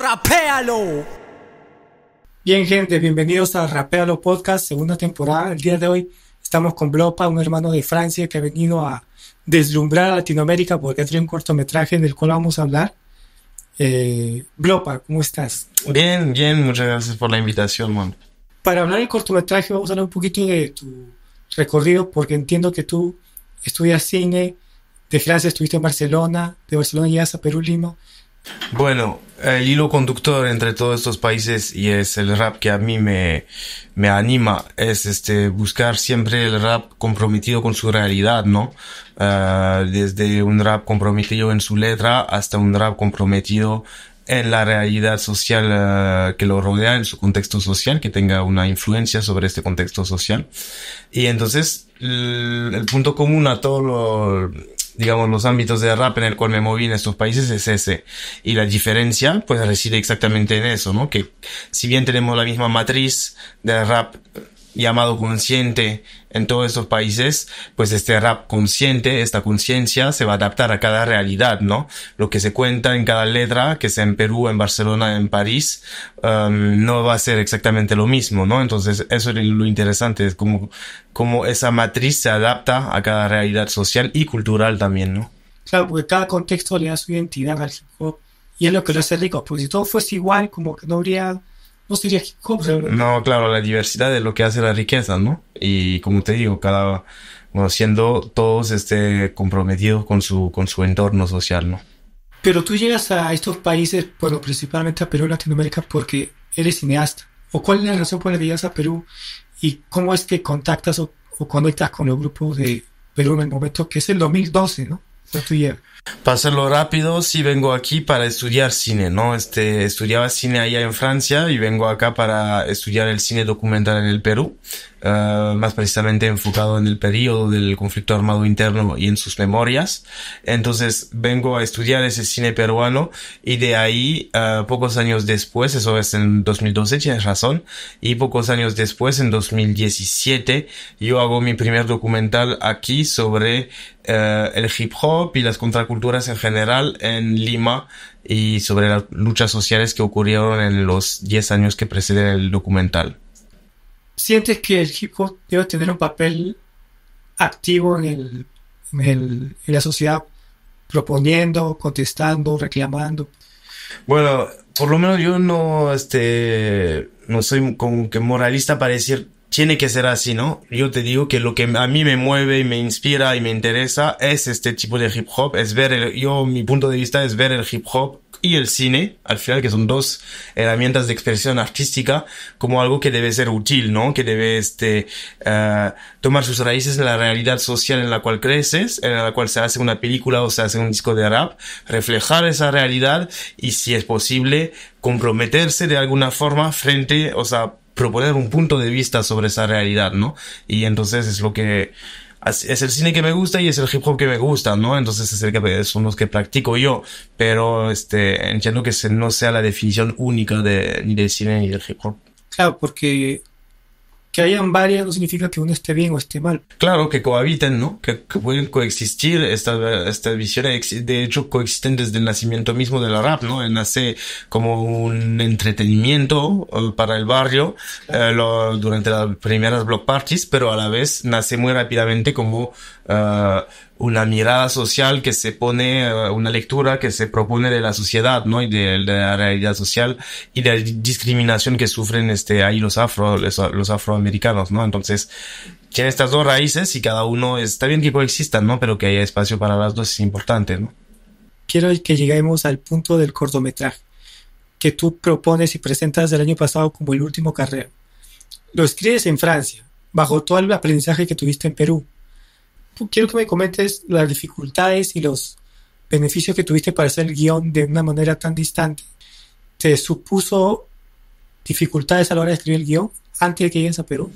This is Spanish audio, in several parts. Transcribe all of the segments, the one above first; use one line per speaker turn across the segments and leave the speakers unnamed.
Rapéalo. Bien, gente, bienvenidos a Rapéalo Podcast, segunda temporada. El día de hoy estamos con Blopa, un hermano de Francia que ha venido a deslumbrar a Latinoamérica porque traído un cortometraje del cual vamos a hablar. Eh, Blopa, ¿cómo estás?
Bien, bien, muchas gracias por la
invitación, Juan. Para hablar del cortometraje vamos a hablar un poquito de tu recorrido porque entiendo que tú estudias cine, de Francia estuviste en Barcelona, de Barcelona llegas a Perú, Lima
bueno, el hilo conductor entre todos estos países y es el rap que a mí me, me anima es este buscar siempre el rap comprometido con su realidad, ¿no? Ah, desde un rap comprometido en su letra hasta un rap comprometido en la realidad social ah, que lo rodea, en su contexto social, que tenga una influencia sobre este contexto social. Y entonces el, punto común a todos los digamos, los ámbitos de rap en el cual me moví en estos países es ese. Y la diferencia, pues, reside exactamente en eso, ¿no? Que si bien tenemos la misma matriz de rap llamado consciente en todos estos países, pues este rap consciente, esta conciencia se va a adaptar a cada realidad, ¿no? Lo que se cuenta en cada letra, que sea en Perú, en Barcelona, en París, um, no va a ser exactamente lo mismo, ¿no? Entonces, eso es lo interesante, es como, como esa matriz se adapta a cada realidad social y cultural también, ¿no?
Claro, porque cada contexto le da su identidad al hip y es lo que lo hace rico, porque si todo fuese igual, como que no habría pues,
no claro, la diversidad es lo que hace la riqueza, ¿no? Y como te digo, cada, bueno, siendo todos este, comprometidos con su, con su entorno social, ¿no?
Pero tú llegas a estos países, bueno, principalmente a Perú, Latinoamérica, porque eres cineasta. ¿O cuál es la razón por la que llegas a Perú y cómo es que contactas o, conectas con el grupo de Perú en el momento que es el 2012, ¿no? O tú llegas
para hacerlo rápido, sí vengo aquí para estudiar cine, ¿no? Este, estudiaba cine allá en Francia y vengo acá para estudiar el cine documental en el Perú, eh, más precisamente enfocado en el periodo del conflicto armado interno y en sus memorias. Entonces vengo a estudiar ese cine peruano y de ahí, eh, pocos años después, eso es en 2012, tienes razón, y pocos años después, en 2017, yo hago mi primer documental aquí sobre eh, el hip hop y las contraculturas culturas en general en Lima y sobre las luchas sociales que ocurrieron en los 10 años que preceden el documental.
¿Sientes que el hip debe tener un papel activo en, el, en, la sociedad, proponiendo, contestando, reclamando?
Bueno, por lo menos yo no, este, no soy como que moralista para decir tiene que ser así, ¿no? Yo te digo que lo que a mí me mueve y me inspira y me interesa es este tipo de hip hop, es ver el, yo, mi punto de vista es ver el hip hop y el cine, al final, que son dos herramientas de expresión artística, como algo que debe ser útil, ¿no? Que debe, este, eh, tomar sus raíces en la realidad social en la cual creces, en la cual se hace una película o se hace un disco de rap, reflejar esa realidad y, si es posible, comprometerse de alguna forma frente, o sea, proponer un punto de vista sobre esa realidad, ¿no? Y entonces es lo que es el cine que me gusta y es el hip hop que me gusta, ¿no? Entonces es el que pues, son los que practico yo, pero este entiendo que no sea la definición única de ni del cine ni del hip hop.
Claro, porque que hayan varias no significa que uno esté bien o esté mal.
Claro, que cohabiten, ¿no? Que, pueden coexistir. Esta, esta visión, de hecho, coexisten desde el nacimiento mismo de la rap, ¿no? Nace como un entretenimiento eh, para el barrio eh, durante las primeras block parties, pero a la vez nace muy rápidamente como... Eh, una mirada social que se pone, eh, una lectura que se propone de la sociedad, ¿no? Y de, la realidad social y de la discriminación que sufren este, ahí los afro, los, afroamericanos, ¿no? Entonces, tiene estas dos raíces y cada uno está bien que coexistan, ¿no? Pero que haya espacio para las dos es importante, ¿no?
Quiero que lleguemos al punto del cortometraje que tú propones y presentas el año pasado como el último carrera. Lo escribes en Francia, bajo todo el aprendizaje que tuviste en Perú, quiero que me comentes las dificultades y los beneficios que tuviste para hacer el guión de una manera tan distante. ¿Te supuso dificultades a la hora de escribir el guión antes de que llegues a Perú?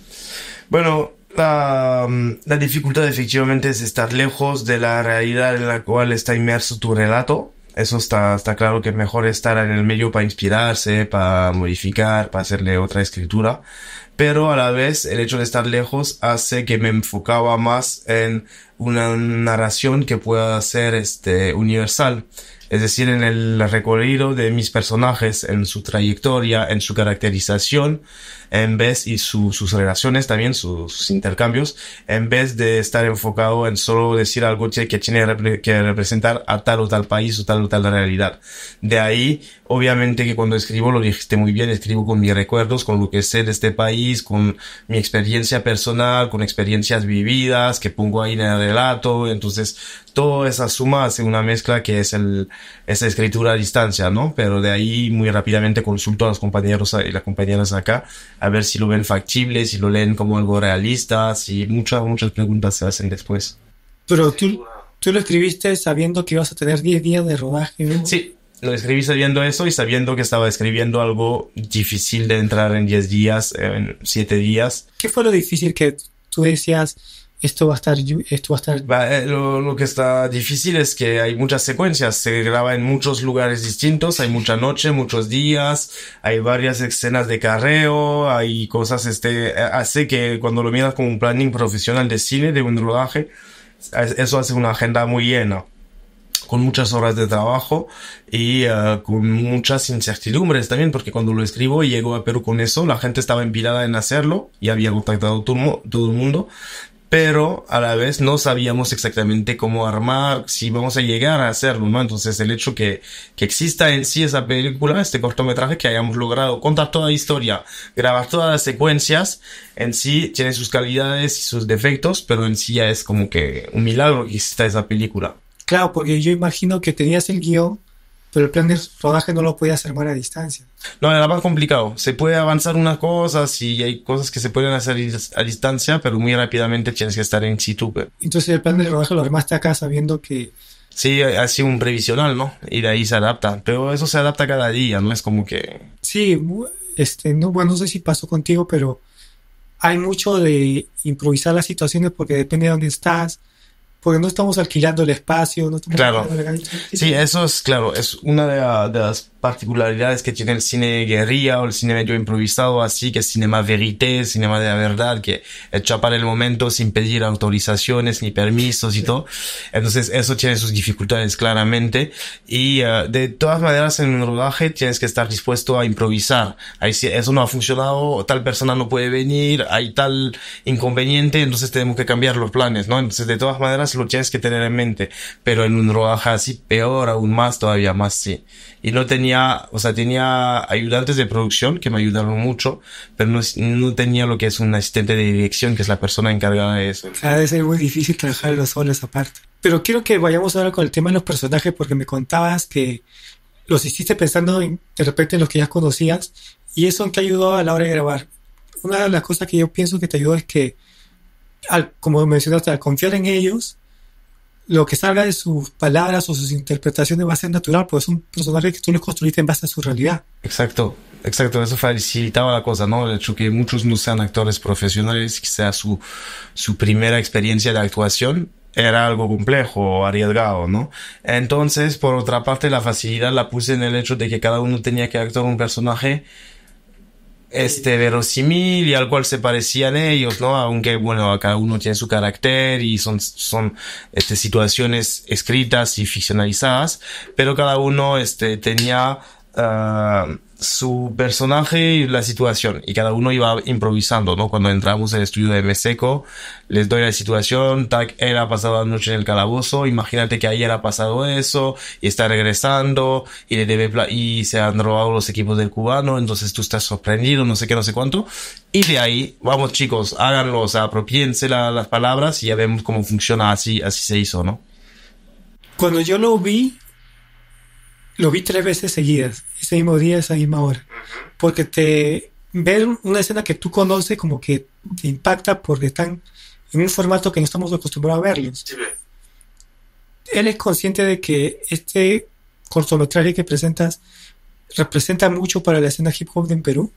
Bueno, la, mm, dificultad
efectivamente es estar lejos de la realidad en la cual está inmerso tu relato. Eso está, está claro que es mejor estar en el medio para inspirarse, para modificar, para hacerle otra escritura pero a la vez el hecho de estar lejos hace que me enfocaba más en una narración que pueda ser este universal es decir, en el recorrido de mis personajes, en su trayectoria, en su caracterización, en vez y sus sus relaciones también, sus, intercambios, en vez de estar enfocado en solo decir algo que tiene que representar a tal o tal país o tal o tal realidad. De ahí, obviamente que cuando escribo, lo dijiste muy bien, escribo con mis recuerdos, con lo que sé de este país, con mi experiencia personal, con experiencias vividas que pongo ahí en el relato, entonces toda esa suma hace una mezcla que es el, esa escritura a distancia, ¿no? Pero de ahí muy rápidamente consulto a los compañeros y las compañeras acá a ver si lo ven factible, si lo leen como algo realista, si muchas, muchas preguntas se hacen
después. Pero tú, tú lo escribiste sabiendo que ibas a tener 10 días de rodaje. Sí,
lo escribí sabiendo eso y sabiendo que estaba escribiendo algo difícil de entrar en 10 días, en 7 días.
¿Qué fue lo difícil que tú decías? esto va a estar, esto va a
estar. Eh, lo, que está difícil es que hay muchas secuencias, se graba en muchos lugares distintos, hay mucha noche, muchos días, hay varias escenas de carreo, hay cosas, este, eh, hace que cuando lo miras como un planning profesional de cine, de un rodaje, eso hace una agenda muy llena con muchas horas de trabajo y eh, con muchas incertidumbres también, porque cuando lo escribo y llego a Perú con eso, la gente estaba empilada en hacerlo y había contactado todo el mundo, pero a la vez no sabíamos exactamente cómo armar, si vamos a llegar a hacerlo, ¿no? Entonces el hecho que, que exista en sí esa película, este cortometraje, que hayamos logrado contar toda la historia, grabar todas las secuencias, en sí tiene sus calidades y sus defectos, pero en sí ya es como que un milagro que exista esa película.
Claro, porque yo imagino que tenías el guión, pero el plan de rodaje no lo hacer armar a distancia.
No, era más complicado. Se puede avanzar unas cosas y hay cosas que se pueden hacer a distancia, pero muy rápidamente tienes que estar en situ.
Entonces el plan de rodaje lo armaste acá sabiendo que...
Sí, ha sido un previsional, ¿no? Y de ahí se adapta. Pero eso se adapta cada día, ¿no? Es como que...
Sí, este, no, bueno, no sé si pasó contigo, pero hay mucho de improvisar las situaciones porque depende de dónde estás, porque no estamos alquilando el espacio, no estamos claro. la
Sí, eso es claro, es una de las particularidades que tiene el cine de guerrilla o el cine medio improvisado, así que cinema verité, cinema de la verdad, que echa para el momento sin pedir autorizaciones ni permisos y todo. Entonces eso tiene sus dificultades claramente y eh, de todas maneras en un rodaje tienes que estar dispuesto a improvisar. Ahí si eso no ha funcionado, tal persona no puede venir, hay tal inconveniente, entonces tenemos que cambiar los planes, ¿no? Entonces de todas maneras lo tienes que tener en mente, pero en un rodaje así peor aún más todavía más sí y no tenía, o sea, tenía ayudantes de producción que me ayudaron mucho, pero no, no tenía lo que es un asistente de dirección, que es la persona encargada de eso.
Ha ah, de ser muy difícil trabajar los solos aparte. Pero quiero que vayamos ahora con el tema de los personajes, porque me contabas que los hiciste pensando de repente en los que ya conocías, y eso te ayudó a la hora de grabar. Una de las cosas que yo pienso que te ayudó es que, al, como mencionaste, al confiar en ellos, lo que salga de sus palabras o sus interpretaciones va a ser natural, pues es un personaje que tú le construiste en base a su realidad.
Exacto, exacto, eso facilitaba la cosa, ¿no? El hecho que muchos no sean actores profesionales, que sea su, su primera experiencia de actuación, era algo complejo, o arriesgado, ¿no? Entonces, por otra parte, la facilidad la puse en el hecho de que cada uno tenía que actuar un personaje este verosimil y al cual se parecían ellos, ¿no? Aunque bueno, cada uno tiene su carácter y son son este situaciones escritas y ficcionalizadas, pero cada uno este tenía ah, su personaje y la situación. Y cada uno iba improvisando, ¿no? Cuando entramos en estudio de Meseco, les doy la situación, Tac, él ha pasado la noche en el calabozo, imagínate que ayer ha pasado eso, y está regresando, y le debe, y se han robado los equipos del cubano, entonces tú estás sorprendido, no sé qué, no sé cuánto. Y de ahí, vamos chicos, háganlo, o sea, apropiense las palabras y ya vemos cómo funciona así, así se hizo, ¿no?
Cuando yo lo vi, lo vi tres veces seguidas, ese mismo día, esa misma hora. Porque te ver una escena que tú conoces como que te impacta porque están en un formato que no estamos acostumbrados a verlos. Él es consciente de que este cortometraje que presentas representa mucho para la escena hip hop de Perú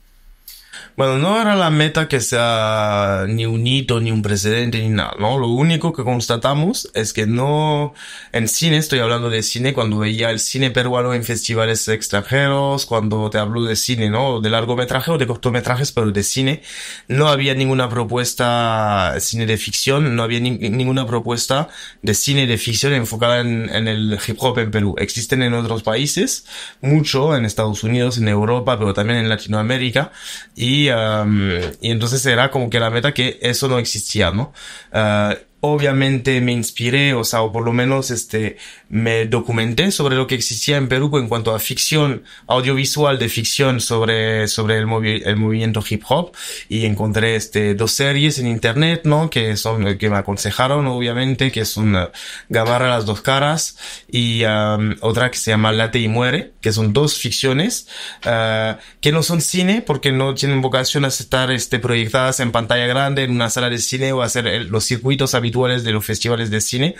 bueno, no era la meta que sea ni un hito, ni un precedente, ni nada, ¿no? Lo único que constatamos es que no, en cine, estoy hablando de cine, cuando veía el cine peruano en festivales extranjeros, cuando te hablo de cine, ¿no? De largometraje o de cortometrajes, pero de cine, no había ninguna propuesta cine de ficción, no había ninguna propuesta de cine de ficción enfocada en, en el hip hop en Perú. Existen en otros países, mucho, en Estados Unidos, en Europa, pero también en Latinoamérica, y y, entonces era como que la meta que eso no existía, ¿no? Ah, obviamente me inspiré, o sea, o por lo menos este, me documenté sobre lo que existía en Perú en cuanto a ficción audiovisual de ficción sobre, sobre el, movimiento hip hop y encontré este, dos series en internet, ¿no? Que son, que me aconsejaron, obviamente, que es Gabarra gabarra las dos caras y um, otra que se llama Late y Muere, que son dos ficciones, uh, que no son cine porque no tienen vocación a estar, este, proyectadas en pantalla grande, en una sala de cine o hacer los circuitos habituales de los festivales de cine,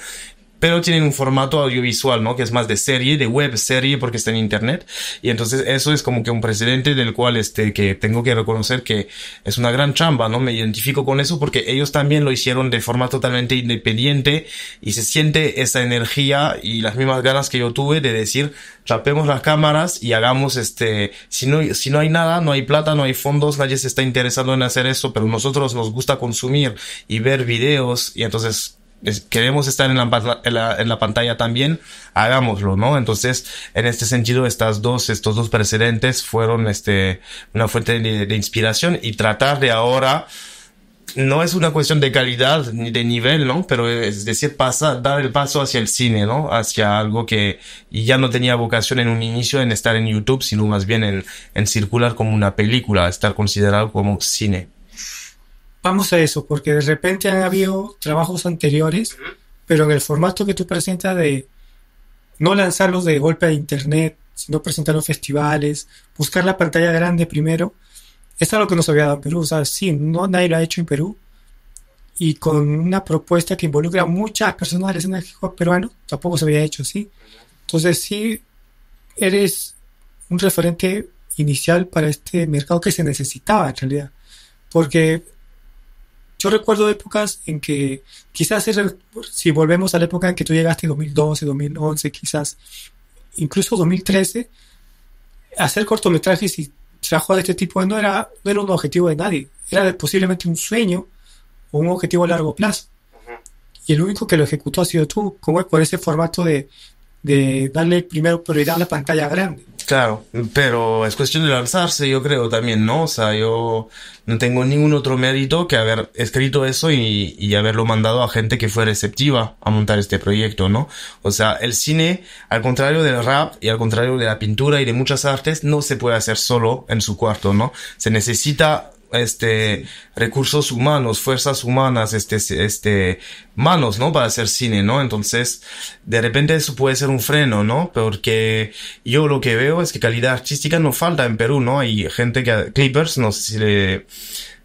pero tienen un formato audiovisual, ¿no? Que es más de serie, de web serie, porque está en internet. Y entonces eso es como que un precedente del cual este, que tengo que reconocer que es una gran chamba, ¿no? Me identifico con eso porque ellos también lo hicieron de forma totalmente independiente y se siente esa energía y las mismas ganas que yo tuve de decir, chapemos las cámaras y hagamos este, si no, si no hay nada, no hay plata, no hay fondos, nadie se está interesado en hacer eso, pero nosotros nos gusta consumir y ver videos y entonces queremos estar en la, en, la, pantalla también, hagámoslo, ¿no? Entonces, en este sentido, estas dos, estos dos precedentes fueron este, una fuente de, inspiración y tratar de ahora, no es una cuestión de calidad ni de nivel, ¿no? Pero es decir, pasa, dar el paso hacia el cine, ¿no? Hacia algo que ya no tenía vocación en un inicio en estar en YouTube, sino más bien en circular como una película, estar considerado como cine
vamos a eso, porque de repente han habido trabajos anteriores, pero en el formato que tú presentas de no lanzarlos de golpe a internet, sino presentar los festivales, buscar la pantalla grande primero, es algo que nos había dado en Perú, o sea, sí, no, nadie lo ha hecho en Perú, y con una propuesta que involucra a muchas personas la escena peruano, tampoco se había hecho así. Entonces sí, eres un referente inicial para este mercado que se necesitaba en realidad, porque yo recuerdo épocas en que quizás si volvemos a la época en que tú llegaste en 2012, 2011, quizás incluso 2013, hacer cortometrajes y trabajo de este tipo no era, era un objetivo de nadie, era posiblemente un sueño o un objetivo a largo plazo. Y el único que lo ejecutó ha sido tú, como por ese formato de, de darle primero prioridad a la pantalla grande.
Claro, pero es cuestión de lanzarse, yo creo también, ¿no? O sea, yo no tengo ningún otro mérito que haber escrito eso y, haberlo mandado a gente que fue receptiva a montar este proyecto, ¿no? O sea, el cine, al contrario del rap y al contrario de la pintura y de muchas artes, no se puede hacer solo en su cuarto, ¿no? Se necesita este, recursos humanos, fuerzas humanas, este, este, manos, ¿no? Para hacer cine, ¿no? Entonces, de repente eso puede ser un freno, ¿no? Porque yo lo que veo es que calidad artística no falta en Perú, ¿no? Hay gente que, clippers, no sé si le,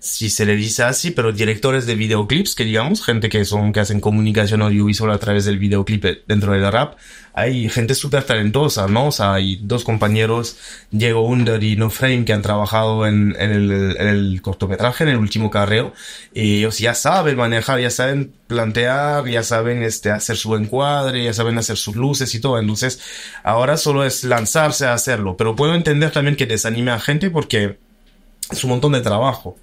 si se le dice así, pero directores de videoclips, que digamos, gente que son, que hacen comunicación audiovisual a través del videoclip eh, dentro de la rap, hay gente súper talentosa, ¿no? O sea, hay dos compañeros, Diego Under y No Frame, que han trabajado en, en, el, el, cortometraje, en el último carreo, y ellos ya saben manejar, ya saben plantear, ya saben este, hacer su encuadre, ya saben hacer sus luces y todo, entonces ahora solo es lanzarse a hacerlo, pero puedo entender también que desanime a gente porque es un montón de trabajo.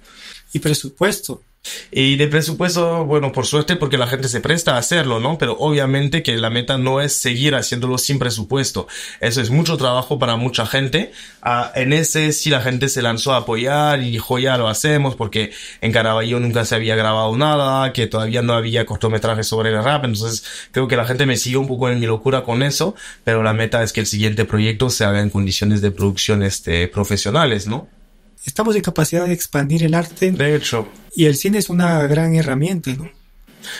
Y presupuesto. Y de presupuesto, bueno, por suerte, porque la gente se presta a hacerlo, ¿no? Pero obviamente que la meta no es seguir haciéndolo sin presupuesto. Eso es mucho trabajo para mucha gente. Ah, en ese sí la gente se lanzó a apoyar y dijo, ya lo hacemos, porque en Caraballo nunca se había grabado nada, que todavía no había cortometrajes sobre el rap. Entonces, creo que la gente me siguió un poco en mi locura con eso, pero la meta es que el siguiente proyecto se haga en condiciones de producción, este, profesionales, ¿no?
estamos en capacidad de expandir
el arte. De hecho. Y el cine es una gran herramienta, ¿no?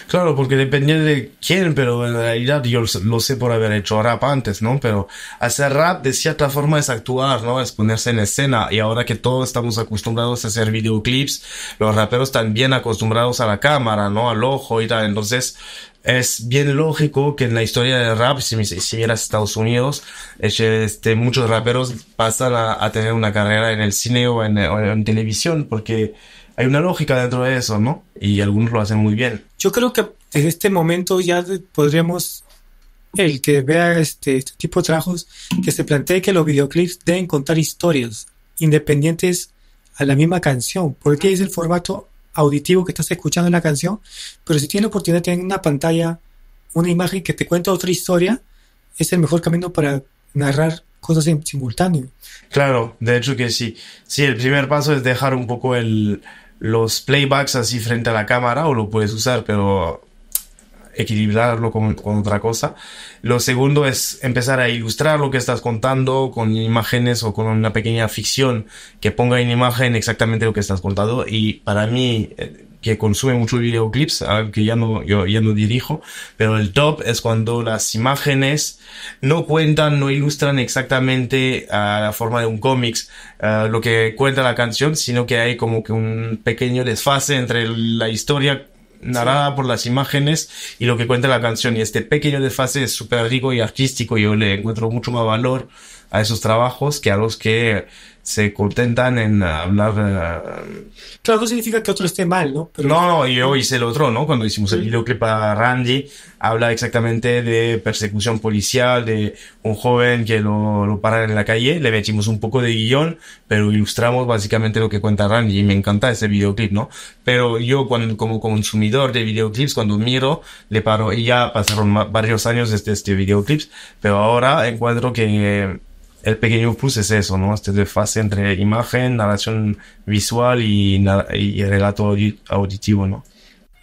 Claro, porque depende de quién, pero en realidad yo lo sé por haber hecho rap antes, ¿no? Pero hacer rap de cierta forma es actuar, ¿no? Es ponerse en escena. Y ahora que todos estamos acostumbrados a hacer videoclips, los raperos también acostumbrados a la cámara, ¿no? Al ojo y tal. Entonces, es bien lógico que en la historia del rap, si, si Estados Unidos, este, muchos raperos pasan a, tener una carrera en el cine o en, televisión, porque
hay una lógica dentro de eso, ¿no? Y algunos lo hacen muy bien. Yo creo que en este momento ya podríamos, el que vea este, este tipo de trabajos, que se plantee que los videoclips deben contar historias independientes a la misma canción, porque es el formato auditivo que estás escuchando en la canción, pero si tienes oportunidad de tener una pantalla, una imagen que te cuenta otra historia, es el mejor camino para narrar cosas en simultáneo.
Claro, de hecho que sí. Sí, el primer paso es dejar un poco el, los playbacks así frente a la cámara, o lo puedes usar, pero equilibrarlo con, otra cosa. Lo segundo es empezar a ilustrar lo que estás contando con imágenes o con una pequeña ficción que ponga en imagen exactamente lo que estás contando. Y para mí, eh, que consume mucho videoclips, que ya no, yo ya no dirijo, pero el top es cuando las imágenes no cuentan, no ilustran exactamente a ah, la forma de un cómics ah, lo que cuenta la canción, sino que hay como que un pequeño desfase entre la historia narrada por las imágenes y lo que cuenta la canción. Y este pequeño desfase es súper rico y artístico. Yo le encuentro mucho más valor a esos trabajos que a los que se contentan en hablar. Eh,
claro, no significa que otro esté mal, ¿no? Pero...
No, yo hice el otro, ¿no? Cuando hicimos el videoclip a Randy, habla exactamente de persecución policial, de un joven que lo, lo paran en la calle, le metimos un poco de guión, pero ilustramos básicamente lo que cuenta Randy y me encanta ese videoclip, ¿no? Pero yo cuando, como consumidor de videoclips, cuando miro, le paro, y ya pasaron varios años desde este, este videoclip, pero ahora encuentro que el pequeño plus es eso, ¿no? Este fase entre imagen, narración visual y relato auditivo, ¿no?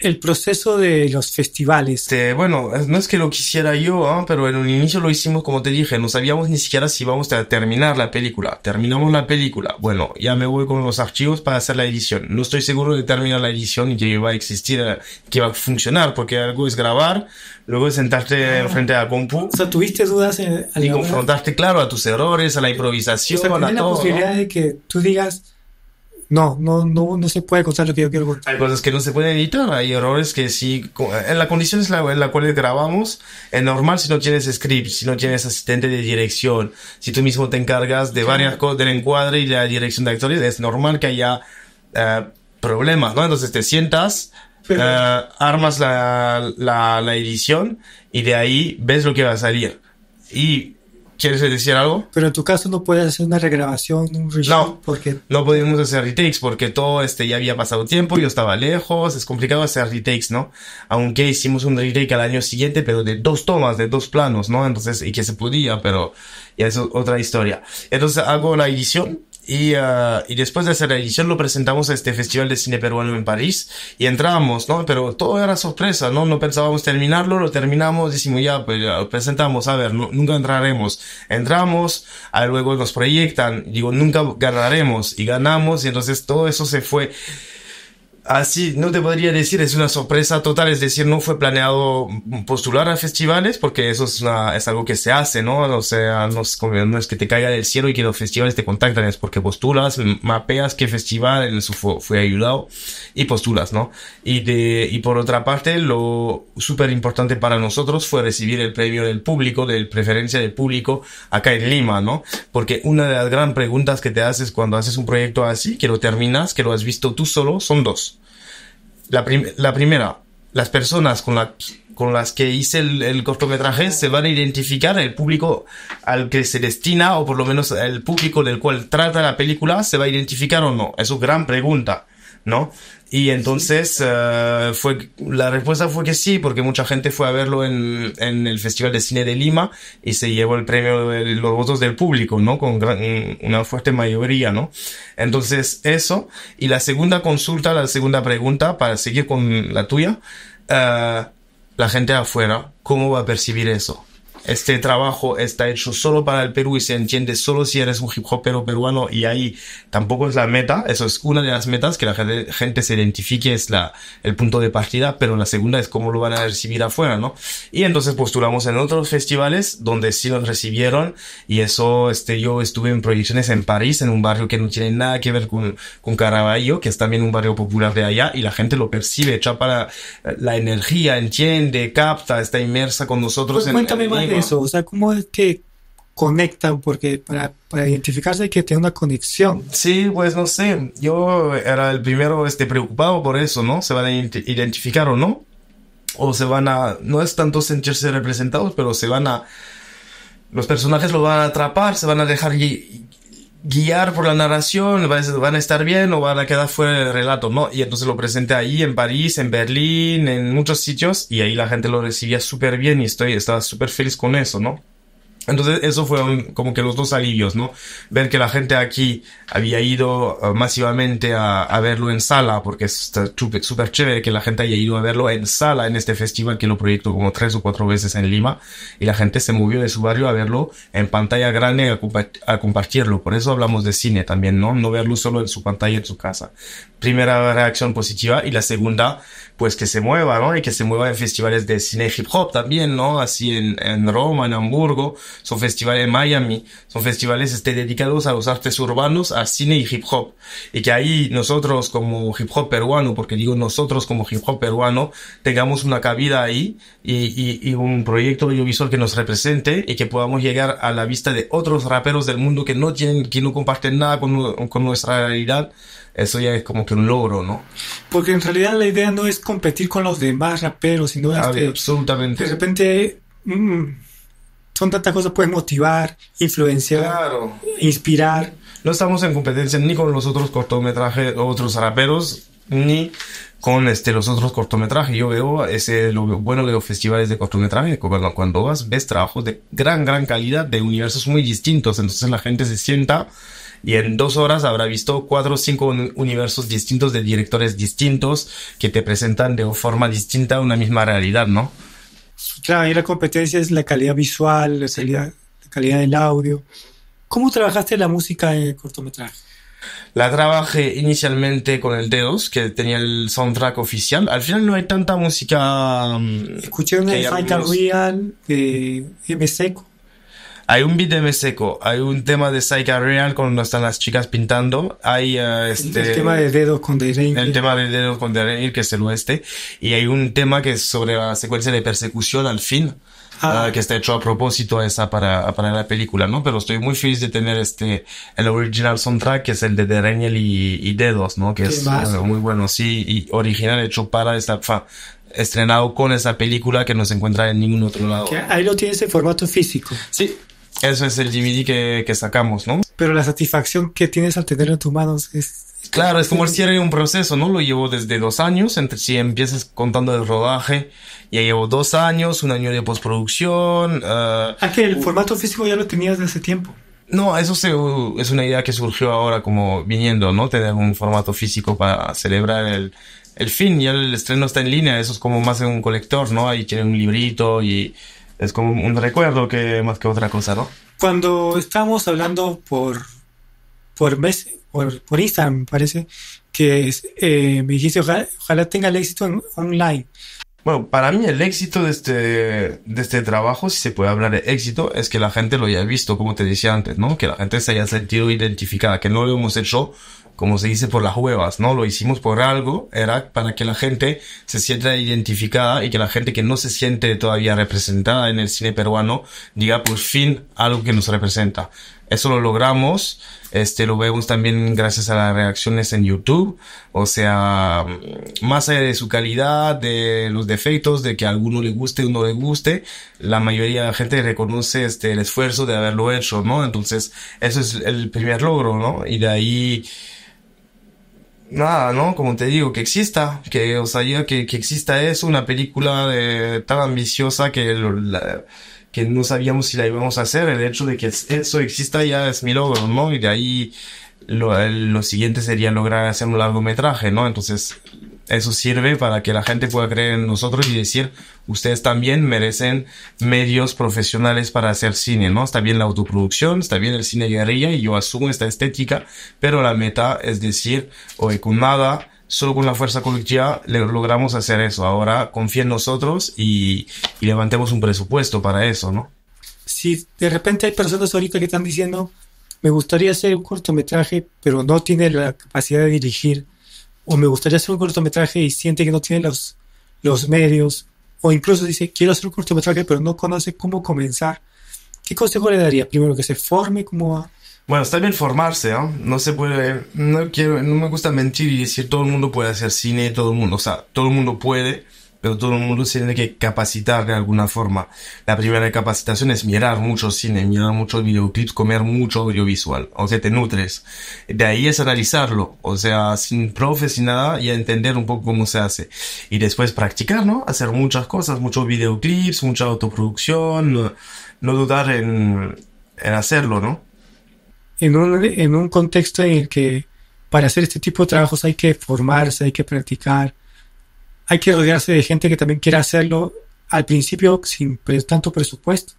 el proceso de los festivales? Este,
bueno, no es que lo quisiera yo, ¿ah? pero en un inicio lo hicimos como te dije, no sabíamos ni siquiera si íbamos a terminar la película. Terminamos la película, bueno, ya me voy con los archivos para hacer la edición. No estoy seguro de terminar la edición y que va a existir, que va a funcionar, porque algo es grabar, luego sentarte ah. frente a compu. O sea, tuviste dudas en, y confrontarte, claro, a tus errores, a la improvisación, a la posibilidad
de que tú digas no, no, no, no se puede contar lo que yo quiero
Hay cosas que no se pueden editar, hay errores que sí, en eh, la condición en la cual grabamos, es normal si no tienes script, si no tienes asistente de dirección, si tú mismo te encargas de varias cosas, del encuadre y la dirección de actores, es normal que haya eh, problemas, ¿no? Entonces te sientas, eh, armas la, la, la edición y de ahí ves lo que va a salir. Y ¿Quieres decir algo?
Pero en tu caso no puedes hacer una regrabación, un no, porque...
No podíamos hacer retakes porque todo este ya había pasado tiempo, yo estaba lejos, es complicado hacer retakes, ¿no? Aunque hicimos un retake al año siguiente, pero de dos tomas, de dos planos, ¿no? Entonces, y que se podía, pero ya es otra historia. Entonces hago la edición y, ah, y, después de esa edición lo presentamos a este Festival de Cine Peruano en París y entramos, ¿no? Pero todo era sorpresa, ¿no? No pensábamos terminarlo, lo terminamos, decimos ya, pues lo presentamos, a ver, nunca entraremos. Entramos, ah, luego nos proyectan, digo, nunca ganaremos y ganamos y entonces todo eso se fue Así, no te podría decir, es una sorpresa total, es decir, no fue planeado postular a festivales, porque eso es, algo que se hace, ¿no? O sea, no es, es, que te caiga del cielo y que los festivales te contacten, es porque postulas, mapeas qué festival en su fue ayudado y postulas, ¿no? Y, de, y por otra parte, lo súper importante para nosotros fue recibir el premio del público, del preferencia del público acá en Lima, ¿no? Porque una de las grandes preguntas que te haces cuando haces un proyecto así, que lo terminas, que lo has visto tú solo, son dos la, la primera, las personas con, la, con las que hice el, el, cortometraje se van a identificar, el público al que se destina, o por lo menos el público del cual trata la película, se va a identificar o no. Es una gran pregunta, ¿no? Y entonces eh, fue la respuesta fue que sí, porque mucha gente fue a verlo en, en, el Festival de Cine de Lima y se llevó el premio de los votos del público, ¿no? Con una fuerte mayoría, ¿no? Entonces eso. Y la segunda consulta, la segunda pregunta, para seguir con la tuya, eh, la gente afuera, ¿cómo va a percibir eso? este trabajo está hecho solo para el Perú y se entiende solo si eres un hip hopero peruano y ahí tampoco es la meta, eso es una de las metas, que la gente, se identifique, es la, el punto de partida, pero la segunda es cómo lo van a recibir afuera, ¿no? Y entonces postulamos en otros festivales donde sí los recibieron y eso, este, yo estuve en proyecciones en París, en un barrio que no tiene nada que ver con, con Caraballo, que es también un barrio popular de allá y la gente lo percibe, para eh, la energía, entiende, capta, está inmersa con nosotros. Pues o
sea, ¿cómo es que conectan? Porque para, identificarse hay que tener una conexión.
Sí, pues no sé. Yo era el primero este, preocupado por eso, ¿no? ¿Se van a identificar o no? O se van a... No es tanto sentirse representados, pero se van a... Los personajes lo van a atrapar, se van a dejar guiar por la narración, van a estar bien o van a quedar fuera del relato, ¿no? Y entonces lo presenté ahí en París, en Berlín, en muchos sitios y ahí la gente lo recibía súper bien y estoy, estaba súper feliz con eso, ¿no? Entonces, eso fue como que los dos alivios, ¿no? Ver que la gente aquí había ido uh, masivamente a, verlo en sala, porque es súper chévere que la gente haya ido a verlo en sala en este festival que lo proyecto como tres o cuatro veces en Lima, y la gente se movió de su barrio a verlo en pantalla grande a, a compartirlo. Por eso hablamos de cine también, ¿no? No verlo solo en su pantalla en su casa primera reacción positiva y la segunda, pues que se mueva, ¿no? Y que se mueva en festivales de cine hip hop también, ¿no? Así en, en Roma, en Hamburgo, son festivales en Miami, son festivales este, dedicados a los artes urbanos, a cine y hip hop. Y que ahí nosotros como hip hop peruano, porque digo nosotros como hip hop peruano, tengamos una cabida ahí y, y, y un proyecto audiovisual que nos represente y que podamos llegar a la vista de otros raperos del mundo que no tienen, que no comparten nada con, con nuestra realidad eso ya es como que un logro,
¿no? Porque en realidad la idea no es competir con los demás raperos, sino ah, absolutamente. De repente mm, son tantas cosas, que pueden motivar, influenciar, inspirar. No estamos en competencia ni con los otros cortometrajes, otros raperos,
ni con este, los otros cortometrajes. Yo veo ese, lo bueno de los festivales de cortometrajes. cuando, cuando vas, ves trabajos de gran, gran calidad, de universos muy distintos. Entonces la gente se sienta y en dos horas habrá visto cuatro o cinco universos distintos de directores distintos que te presentan de forma distinta una misma realidad, ¿no?
Claro, y la competencia es la calidad visual, la calidad, calidad del audio. ¿Cómo trabajaste la música en el cortometraje?
La trabajé inicialmente con el Dedos, que tenía el soundtrack oficial. Al final no hay tanta música. Mm, Escuché una de Real, de M. Seco. Hay un beat de Meseco, hay un tema de Psycho Real cuando están las chicas pintando, hay ah, este... El, tema de
dedos con Derein.
El tema de dedos con que es el oeste, y hay un tema que es sobre la secuencia de persecución al fin. Ah. Ah, que está hecho a propósito esa para, para la película, ¿no? Pero estoy muy feliz de tener este, el original soundtrack, que es el de Dereniel y, y Dedos, ¿no? Que es muy bueno, sí, y original hecho para esta, estrenado con esa película que no se encuentra en ningún otro lado.
ahí lo tienes en formato físico. Sí,
eso es el DVD que, que,
sacamos, ¿no? Pero la satisfacción que tienes al tenerlo en tus manos es...
Claro, es como si era un proceso, ¿no? Lo llevo desde dos años, entre si empiezas contando el rodaje, ya llevo dos años, un año de postproducción. Uh, ah, que el formato físico ya lo tenías desde hace tiempo. No, eso se, es una idea que surgió ahora como viniendo, ¿no? Tener un formato físico para celebrar el, el fin, ya el estreno está en línea, eso es como más en un colector, ¿no? Ahí tiene un librito y es como un recuerdo que más que otra cosa, ¿no?
Cuando estábamos hablando por por, mes, por, por Instagram, me parece, que eh, me dijiste, ojalá, tenga el éxito online. Bueno, para mí el éxito de este,
de este trabajo, si se puede hablar de éxito, es que la gente lo haya visto, como te decía antes, ¿no? Que la gente se haya sentido identificada, que no lo hemos hecho como se dice, por las huevas, ¿no? Lo hicimos por algo, era para que la gente se sienta identificada y que la gente que no se siente todavía representada en el cine peruano diga por fin algo que nos representa. Eso lo logramos, este lo vemos también gracias a las reacciones en YouTube, o sea, más allá de su calidad, de los defectos, de que a alguno le guste o no le guste, la mayoría de la gente reconoce este el esfuerzo de haberlo hecho, ¿no? Entonces, eso es el primer logro, ¿no? Y de ahí nada, ¿no? Como te digo, que exista, que, o sea, que, que exista eso, una película de, tan ambiciosa que, la, que no sabíamos si la íbamos a hacer, el hecho de que eso exista ya es mi logro, ¿no? Y de ahí lo, lo, siguiente sería lograr hacer un largometraje, ¿no? Entonces, eso sirve para que la gente pueda creer en nosotros y decir, ustedes también merecen medios profesionales para hacer cine, ¿no? Está bien la autoproducción, está bien el cine guerrilla y yo asumo esta estética, pero la meta es decir, oye, con nada, solo con la fuerza colectiva logramos hacer eso. Ahora confíen en nosotros y, y levantemos un presupuesto para eso, ¿no?
Si de repente hay personas ahorita que están diciendo, me gustaría hacer un cortometraje, pero no tiene la capacidad de dirigir, o me gustaría hacer un cortometraje y siente que no tiene los, los medios, o incluso dice, quiero hacer un cortometraje, pero no conoce cómo comenzar, ¿qué consejo le daría? Primero, que se forme como...
A... Bueno, está bien formarse, ¿no? ¿ah? No se puede, no quiero, no me gusta mentir y decir todo el mundo puede hacer cine, todo el mundo, o sea, todo el mundo puede, todo el mundo se tiene que capacitar de alguna forma. La primera capacitación es mirar mucho cine, mirar muchos videoclips, comer mucho audiovisual, o sea, te nutres. De ahí es analizarlo, o sea, sin profes, sin nada, y entender un poco cómo se hace. Y después practicar, ¿no? Hacer muchas cosas, muchos videoclips,
mucha autoproducción, no, dudar en, hacerlo, ¿no? En en un contexto en el que para hacer este tipo de trabajos hay que formarse, hay que practicar, hay que rodearse de gente que también quiera hacerlo al principio sin tanto presupuesto.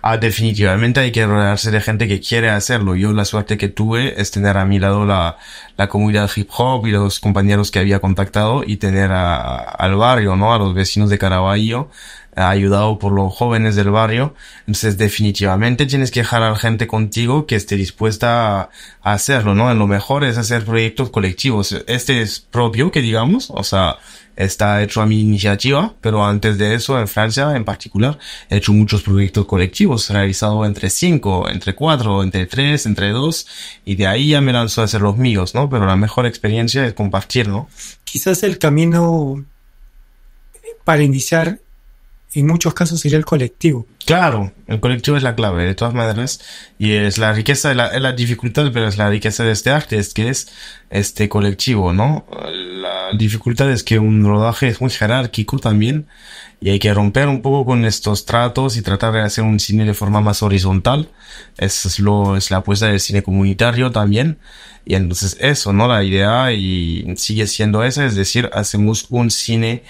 Ah, definitivamente hay que rodearse de gente que quiere hacerlo. Yo la suerte que tuve es tener a mi lado la, la comunidad hip hop y los compañeros que había contactado y tener al barrio, ¿no? A los vecinos de Caraballo, ayudado por los jóvenes del barrio. Entonces definitivamente tienes que dejar la gente contigo que esté dispuesta a, a hacerlo, ¿no? En lo mejor es hacer proyectos colectivos. Este es propio, que digamos, o sea, está hecho a mi iniciativa, pero antes de eso, en Francia en particular, he hecho muchos proyectos colectivos, realizado entre cinco, entre cuatro, entre tres, entre dos, y de ahí ya me lanzo a hacer los míos, ¿no? Pero la mejor experiencia es compartir, ¿no?
Quizás el camino para iniciar en muchos casos sería el colectivo. Claro,
el colectivo es la clave, de todas maneras, y es la riqueza, es la dificultad, pero es la riqueza de este arte, es que es este colectivo, ¿no? dificultad es que un rodaje es muy jerárquico también y hay que romper un poco con estos tratos y tratar de hacer un cine de forma más horizontal. Esa es, lo, es la apuesta del cine comunitario también. Y entonces eso, ¿no? La idea y sigue siendo esa, es decir, hacemos un cine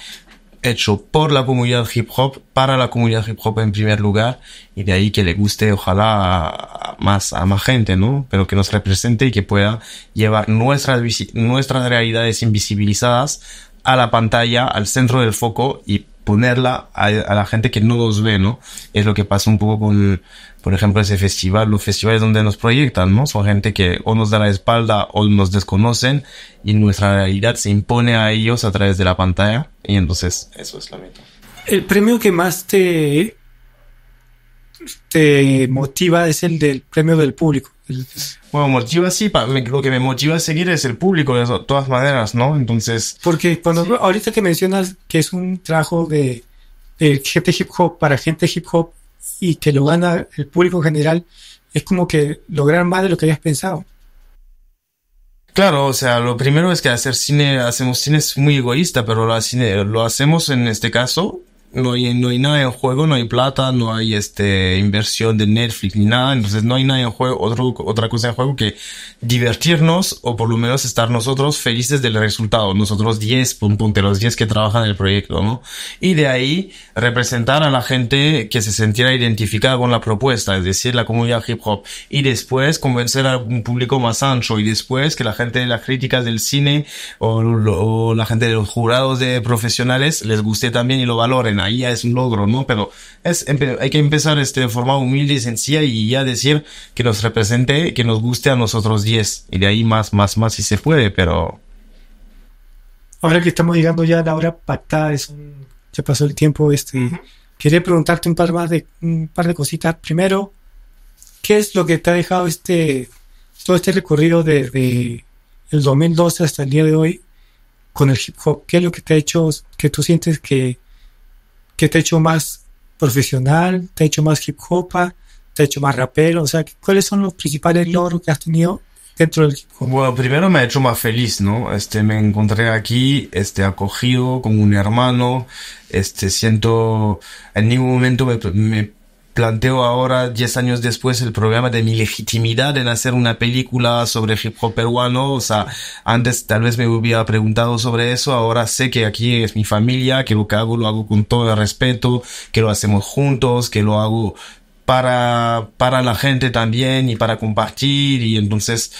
hecho por la comunidad hip hop, para la comunidad hip hop en primer lugar, y de ahí que le guste, ojalá, a más, a más gente, ¿no? Pero que nos represente y que pueda llevar nuestras, nuestras realidades invisibilizadas a la pantalla, al centro del foco y ponerla a, la gente que no los ve, ¿no? Es lo que pasa un poco con por ejemplo, ese festival, los festivales donde nos proyectan, ¿no? Son gente que o nos da la espalda o nos desconocen y nuestra realidad se impone a ellos a través de la pantalla y entonces eso es la meta.
El premio que más te, te motiva es el del premio del público.
Bueno, motiva sí, lo que me motiva a seguir es el público de todas maneras, ¿no? Entonces...
Porque cuando, ahorita que mencionas que es un trabajo de gente hip hop para gente hip hop, y que lo gana el público en general, es como que lograr más de lo que habías pensado.
Claro, o sea, lo primero es que hacer cine, hacemos cine es muy egoísta, pero lo, lo hacemos en este caso no hay, no hay nada en juego, no hay plata, no hay este, inversión de Netflix ni nada, entonces no hay nada en juego, otro, otra cosa en juego que divertirnos o por lo menos estar nosotros felices del resultado, nosotros 10, pum, los 10 que trabajan en el proyecto, ¿no? Y de ahí representar a la gente que se sintiera identificada con la propuesta, es decir, la comunidad hip hop, y después convencer a un público más ancho, y después que la gente de las críticas del cine o, o la gente de los jurados de profesionales les guste también y lo valoren ahí ya es un logro, ¿no? Pero es, hay que empezar este, de forma humilde y sencilla y ya decir que nos represente, que nos guste a nosotros 10. Y de ahí más, más, más si se puede, pero...
Ahora que estamos llegando ya a la hora pactada, es ya pasó el tiempo, este... Quería preguntarte un par de un par de cositas. Primero, ¿qué es lo que te ha dejado este todo este recorrido desde el 2012 hasta el día de hoy con el hip hop? ¿Qué es lo que te ha hecho que tú sientes que ¿Qué te ha hecho más profesional? ¿Te ha hecho más hip hop? ¿Te ha hecho más rapero? O sea, ¿cuáles son los principales logros que has tenido dentro del hip
hop? Bueno, primero me ha hecho más feliz, ¿no? Este, me encontré aquí, este, acogido con un hermano, este, siento, en ningún momento me planteo ahora, 10 años después, el problema de mi legitimidad en hacer una película sobre hip hop peruano. O sea, antes tal vez me hubiera preguntado sobre eso. Ahora sé que aquí es mi familia, que lo que hago lo hago con todo el respeto, que lo hacemos juntos, que lo hago para, para la gente también y para compartir y entonces,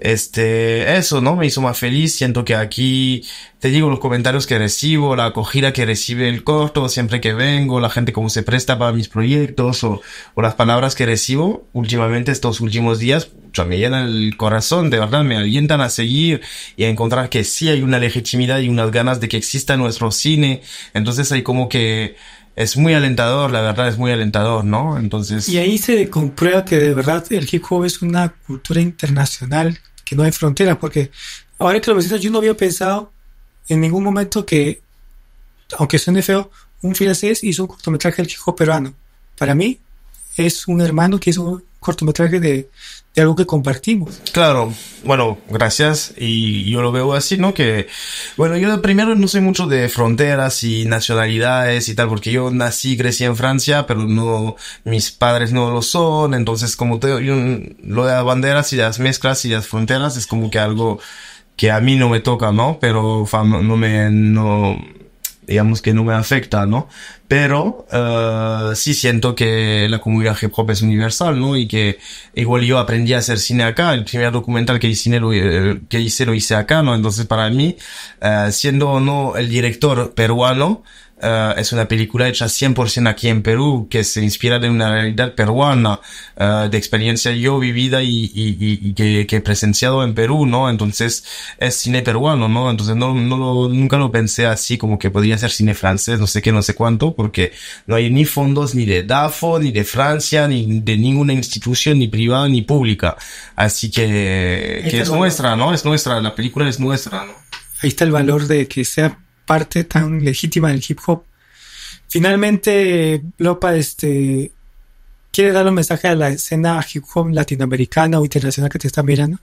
este, eso, ¿no? Me hizo más feliz. Siento que aquí, te digo, los comentarios que recibo, la acogida que recibe el corto siempre que vengo, la gente como se presta para mis proyectos o, o las palabras que recibo últimamente estos últimos días, yo me llenan el corazón, de verdad, me alientan a seguir y a encontrar que sí hay una legitimidad y unas ganas de que exista nuestro cine. Entonces hay como que, es muy alentador, la verdad es muy alentador, ¿no? Entonces... Y
ahí se comprueba que de verdad el hip es una cultura internacional, que no hay frontera. porque ahora que lo mencionas, yo no había pensado en ningún momento que, aunque suene feo, un francés hizo un cortometraje del hip peruano. Para mí es un hermano que hizo un cortometraje de, algo que compartimos.
Claro, bueno, gracias y yo lo veo así, ¿no? Que, bueno, yo primero no soy mucho de fronteras y nacionalidades y tal, porque yo nací, y crecí en Francia, pero no, mis padres no lo son, entonces como te, yo, lo de las banderas y las mezclas y las fronteras es como que algo que a mí no me toca, ¿no? Pero no me, no, digamos que no me afecta, ¿no? Pero eh, sí siento que la comunidad hip hop es universal, ¿no? Y que igual yo aprendí a hacer cine acá, el primer documental que hice lo, eh, que hice, lo hice acá, ¿no? Entonces para mí, eh, siendo o no el director peruano, eh, es una película hecha 100% aquí en Perú, que se inspira de una realidad peruana, eh, de experiencia yo vivida y, que, que, he presenciado en Perú, ¿no? Entonces es cine peruano, ¿no? Entonces no, no nunca lo pensé así, como que podría ser cine francés, no sé qué, no sé cuánto, porque no hay ni fondos ni de DAFO, ni de Francia, ni de ninguna institución, ni privada, ni pública. Así que, que es nuestra, ¿no? Es nuestra, la película es nuestra, ¿no?
Ahí está el valor de que sea parte tan legítima del hip hop. Finalmente, Lopa este, quiere dar un mensaje a la escena hip hop latinoamericana o internacional que te están mirando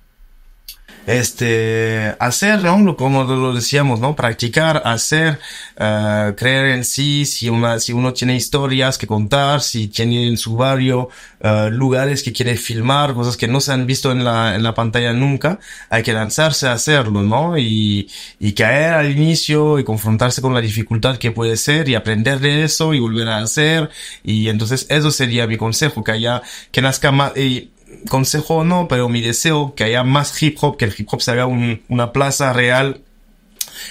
este, hacer no como lo decíamos, ¿no? Practicar, hacer, eh, creer en sí, si, una, si uno tiene historias que contar, si tiene en su barrio eh, lugares que quiere filmar, cosas que no se han visto en la, en la pantalla nunca, hay que lanzarse a hacerlo, ¿no? Y, y caer al inicio y confrontarse con la dificultad que puede ser y aprender de eso y volver a hacer. Y entonces eso sería mi consejo, que haya, que nazca más, y, consejo o no, pero mi deseo que haya más hip hop, que el hip hop se haga un, una plaza real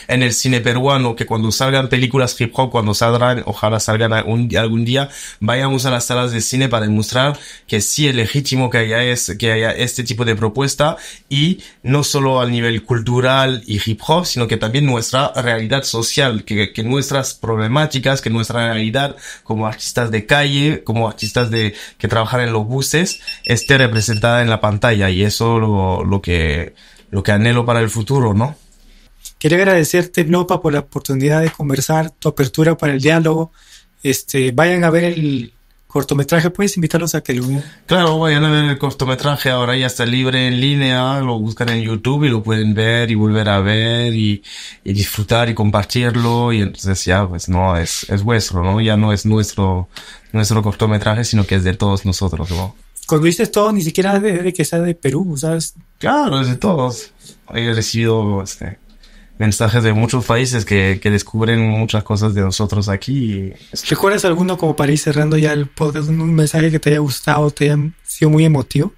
en el cine peruano, que cuando salgan películas hip hop, cuando salgan, ojalá salgan algún, día, vayamos a las salas de cine para demostrar que sí es legítimo que haya, que haya este tipo de propuesta y no solo al nivel cultural y hip hop, sino que también nuestra realidad social, que, que nuestras problemáticas, que nuestra realidad como artistas de calle, como artistas de, que trabajan en los buses, esté representada en la pantalla y eso lo que, lo que anhelo para el futuro, ¿no?
Quiero agradecerte, Nopa, por la oportunidad de conversar, tu apertura para el diálogo. Este, vayan a ver el cortometraje, puedes invitarlos a que lo vean.
Claro, vayan a ver el cortometraje, ahora ya está libre en línea, lo buscan en YouTube y lo pueden ver y volver a ver y, disfrutar y compartirlo y entonces ya pues no, es, es vuestro, ¿no? Ya no es nuestro, nuestro cortometraje, sino que es de todos nosotros, ¿no?
Cuando viste todo, ni siquiera de, que sea de
Perú, ¿sabes? Claro, es de todos. He recibido este, mensajes de muchos
países que, descubren muchas cosas de nosotros aquí. ¿Recuerdas alguno como para ir cerrando ya el podcast, un mensaje que te haya gustado, te haya sido muy emotivo?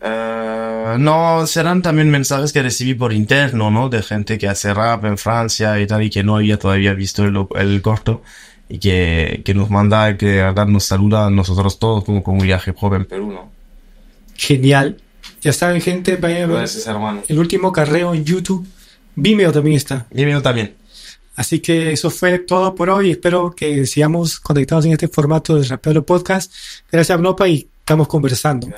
Eh, no, serán también mensajes que recibí por interno, ¿no? De gente que hace rap en Francia y tal, y que no había todavía visto el, el corto, y que, nos manda, que de
verdad nos saluda a nosotros todos como un viaje joven Perú, ¿no? Genial. Ya saben, gente, vayan a ver el último carreo en YouTube Vimeo también está. Vimeo también. Así que eso fue todo por hoy. Espero que sigamos conectados en este formato de Rapelo Podcast. Gracias, Nopa, y estamos conversando.